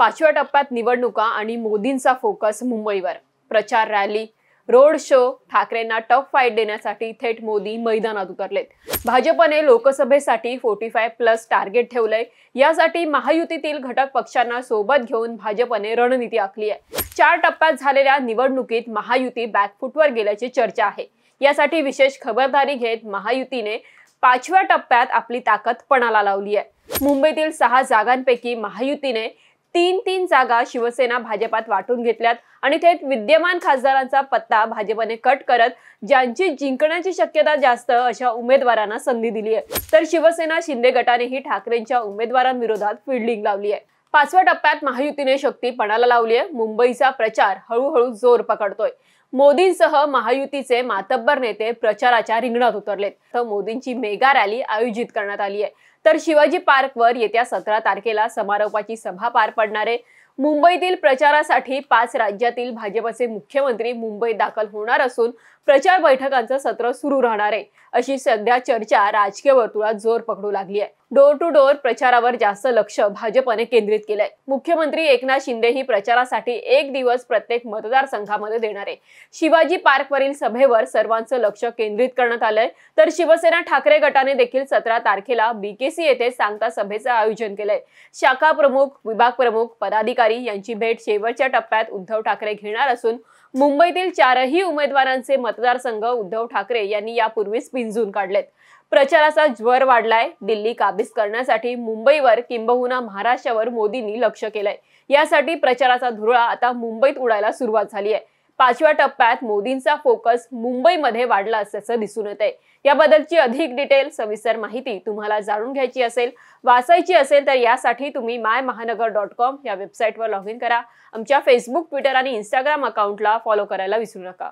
पाचव्या टप्प्यात निवडणुका आणि मोदींचा फोकस मुंबईवर प्रचार रॅली रोड शो ठाकरेंना टफ फाईट देण्यासाठी थेट मोदी मैदानात उतरलेत भाजपने लोकसभेसाठी फोर्टी फाय प्लस टार्गेट ठेवलंय यासाठी महायुतीतील घटक पक्षांना सोबत घेऊन भाजपने रणनीती आखली आहे चार टप्प्यात झालेल्या निवडणुकीत महायुती बॅकफुटवर गेल्याची चर्चा आहे यासाठी विशेष खबरदारी घेत महायुतीने पाचव्या टप्प्यात आपली ताकद पणाला लावली आहे मुंबईतील सहा जागांपैकी महायुतीने तीन तीन जागा शिवसेना भाजपात वाटून घेतल्यात आणि थेट विद्यमान खासदारांचा पत्ता भाजपने कट करत ज्यांची जिंकण्याची शक्यता जास्त अशा उमेदवारांना संधी दिली आहे तर शिवसेना शिंदे गटानेही ठाकरेंच्या उमेदवारांविरोधात फिल्डिंग लावली आहे पाचव्या टप्प्यात महायुतीने शक्ती पणाला लावली आहे मुंबईचा प्रचार हळूहळू जोर पकडतोय मोदींसह महायुतीचे मातब्बर नेते प्रचाराच्या रिंगणात उतरलेत तर मोदींची मेगा रॅली आयोजित करण्यात आली आहे तर शिवाजी पार्कवर येत्या सतरा तारखेला समारोपाची सभा पार पडणार आहे मुंबईतील प्रचारासाठी पाच राज्यातील भाजपचे मुख्यमंत्री मुंबईत दाखल होणार असून प्रचार बैठकांचं सत्र सुरू राहणार आहे अशी सध्या चर्चा राजकीय वर्तुळात जोर पकडू लागली आहे डोर टू डोर प्रचारावर जास्त लक्ष भाजपने केंद्रित केलंय मुख्यमंत्री एकनाथ शिंदे ही प्रचारासाठी एक दिवस प्रत्येक मतदारसंघामध्ये देणार आहे शिवाजी पार्कवरील सभेवर सर्वांचं लक्ष केंद्रित करण्यात आलंय तर शिवसेना ठाकरे गटाने देखील सतरा तारखेला बीकेसी येथे सांगता सभेचं आयोजन केलंय शाखा प्रमुख विभाग प्रमुख पदाधिकारी यांची भेट शेवटच्या टप्प्यात उद्धव ठाकरे घेणार असून मुंबईतील चारही उमेदवारांचे मतदारसंघ उद्धव ठाकरे यांनी यापूर्वीच पिंजून काढलेत प्रचाराचा ज्वर वाढलाय दिल्ली काबीज करण्यासाठी मुंबईवर किंबहुना महाराष्ट्रावर मोदींनी लक्ष केलंय यासाठी प्रचाराचा धुळा आता मुंबईत उडायला सुरुवात झाली आहे पाचव्या टप्प्यात मोदींचा फोकस मुंबईमध्ये वाढला असल्याचं दिसून येत आहे याबद्दलची अधिक डिटेल सविस्तर माहिती तुम्हाला जाणून घ्यायची असेल वाचायची असेल तर यासाठी तुम्ही माय महानगर डॉट कॉम या वेबसाईटवर लॉग इन करा आमच्या फेसबुक ट्विटर आणि इंस्टाग्राम अकाउंटला फॉलो करायला विसरू नका